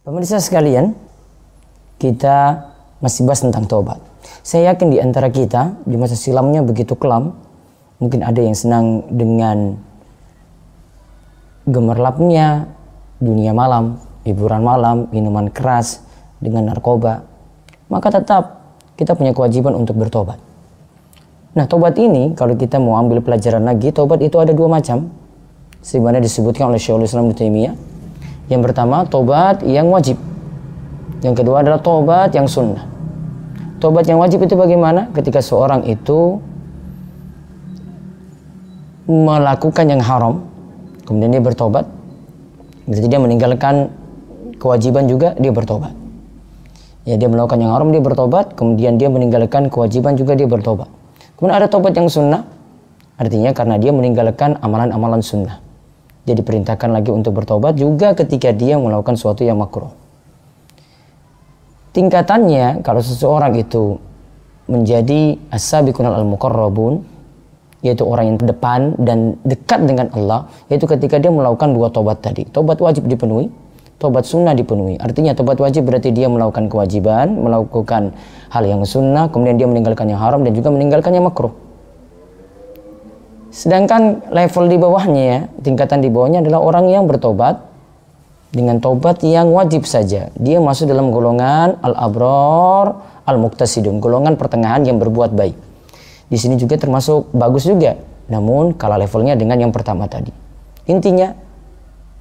Pemirsa sekalian, kita masih bahas tentang tobat. Saya yakin di antara kita di masa silamnya begitu kelam, mungkin ada yang senang dengan gemerlapnya dunia malam, hiburan malam, minuman keras, dengan narkoba, maka tetap kita punya kewajiban untuk bertobat. Nah, tobat ini kalau kita mau ambil pelajaran lagi, tobat itu ada dua macam. Sebagaimana disebutkan oleh Syaikhul Islam Ibnu Taimiyah yang pertama tobat yang wajib. Yang kedua adalah tobat yang sunnah. Tobat yang wajib itu bagaimana? Ketika seorang itu melakukan yang haram, kemudian dia bertobat, jadi dia meninggalkan kewajiban juga dia bertobat. Ya dia melakukan yang haram dia bertobat, kemudian dia meninggalkan kewajiban juga dia bertobat. Kemudian ada tobat yang sunnah, artinya karena dia meninggalkan amalan-amalan sunnah. Dia diperintahkan lagi untuk bertobat juga ketika dia melakukan sesuatu yang makruh. Tingkatannya kalau seseorang itu menjadi asabi sabiqun al-muqarrabun yaitu orang yang depan dan dekat dengan Allah yaitu ketika dia melakukan dua tobat tadi. Tobat wajib dipenuhi, tobat sunnah dipenuhi. Artinya tobat wajib berarti dia melakukan kewajiban, melakukan hal yang sunnah, kemudian dia meninggalkan yang haram dan juga meninggalkan yang makruh. Sedangkan level di bawahnya ya, tingkatan di bawahnya adalah orang yang bertobat dengan tobat yang wajib saja. Dia masuk dalam golongan al-abror, al-muktasidun, golongan pertengahan yang berbuat baik. Di sini juga termasuk bagus juga, namun kalah levelnya dengan yang pertama tadi. Intinya,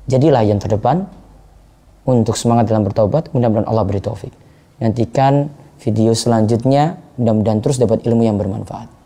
jadilah yang terdepan untuk semangat dalam bertobat. Mudah-mudahan Allah beri taufik. Nantikan video selanjutnya, mudah-mudahan terus dapat ilmu yang bermanfaat.